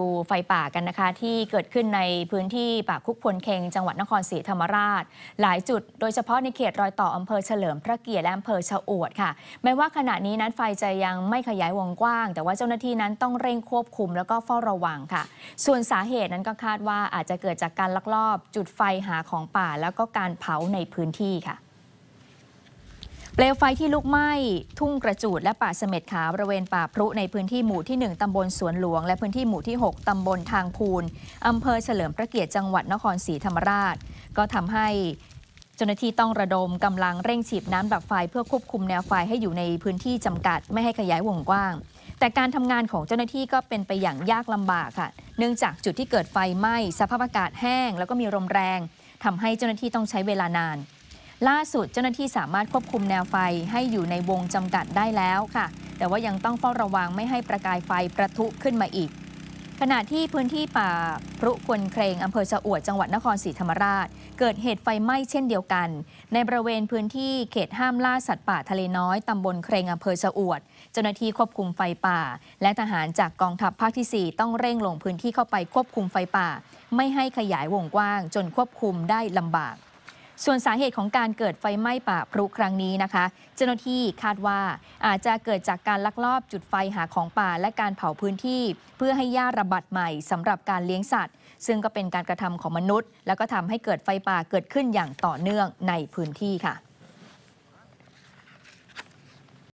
ดูไฟป่ากันนะคะที่เกิดขึ้นในพื้นที่ป่าคุกพลเคงจังหวัดนครศรีธรรมราช หลายจุดโดยเฉพาะในเขตรอยต่ออำเภอเฉลิมพระเกียรติและอำเภอชะอวดค่ะแม้ว่าขณะนี้นั้นไฟจะยังไม่ขยายวงกว้าง แต่ว่าเจ้าหน้าที่นั้นต้องเร่งควบคุมแล้วก็เฝ้าระวังค่ะ ส่วนสาเหตุนั้นก็คาดว่าอาจจะเกิดจากการลักลอบจุดไฟหาของป่าแล้วก็การเผาในพื้นที่ค่ะเปลวไฟที่ลุกไหม้ ทุ่งกระจูดและป่าเสม็ดขาวบริเวณป่าพรุในพื้นที่หมู่ที่ 1 ตำบลสวนหลวง และพื้นที่หมู่ที่ 6 ตำบลทางพูนอำเภอเฉลิมพระเกียรติจังหวัดนครศรีธรรมราช ก็ทำให้ เจ้าหน้าที่ต้องระดมกำลังเร่งฉีดน้ำดับไฟเพื่อควบคุมแนวไฟให้อยู่ในพื้นที่จำกัด ไม่ให้ขยายวงกว้าง แต่การทำงานของเจ้าหน้าที่ก็เป็นไปอย่างยากลำบากค่ะ เนื่องจากจุดที่เกิดไฟไหม้สภาพอากาศแห้ง แล้วก็มีลมแรงทำให้เจ้าหน้าที่ต้องใช้เวลานานล่าสุดเจ้าหน้าที่สามารถควบคุมแนวไฟให้อยู่ในวงจำกัดได้แล้วค่ะ แต่ว่ายังต้องเฝ้าระวังไม่ให้ประกายไฟประทุขึ้นมาอีก ขณะที่พื้นที่ป่าพรุควนเครงอำเภอสะอวด จังหวัดนครศรีธรรมราช เกิดเหตุไฟไหม้เช่นเดียวกัน ในบริเวณพื้นที่เขตห้ามล่าสัตว์ป่าทะเลน้อย ตำบลเครงอำเภอสะอวด เจ้าหน้าที่ควบคุมไฟป่า และทหารจากกองทัพภาคที่4ต้องเร่งลงพื้นที่เข้าไปควบคุมไฟป่า ไม่ให้ขยายวงกว้าง จนควบคุมได้ลำบากส่วนสาเหตุของการเกิดไฟไหม้ป่าพลุครั้งนี้นะคะ เจ้าหน้าที่คาดว่าอาจจะเกิดจากการลักลอบจุดไฟหาของป่าและการเผาพื้นที่ เพื่อให้หญ้าระบาดใหม่สำหรับการเลี้ยงสัตว์ ซึ่งก็เป็นการกระทำของมนุษย์ แล้วก็ทำให้เกิดไฟป่าเกิดขึ้นอย่างต่อเนื่องในพื้นที่ค่ะ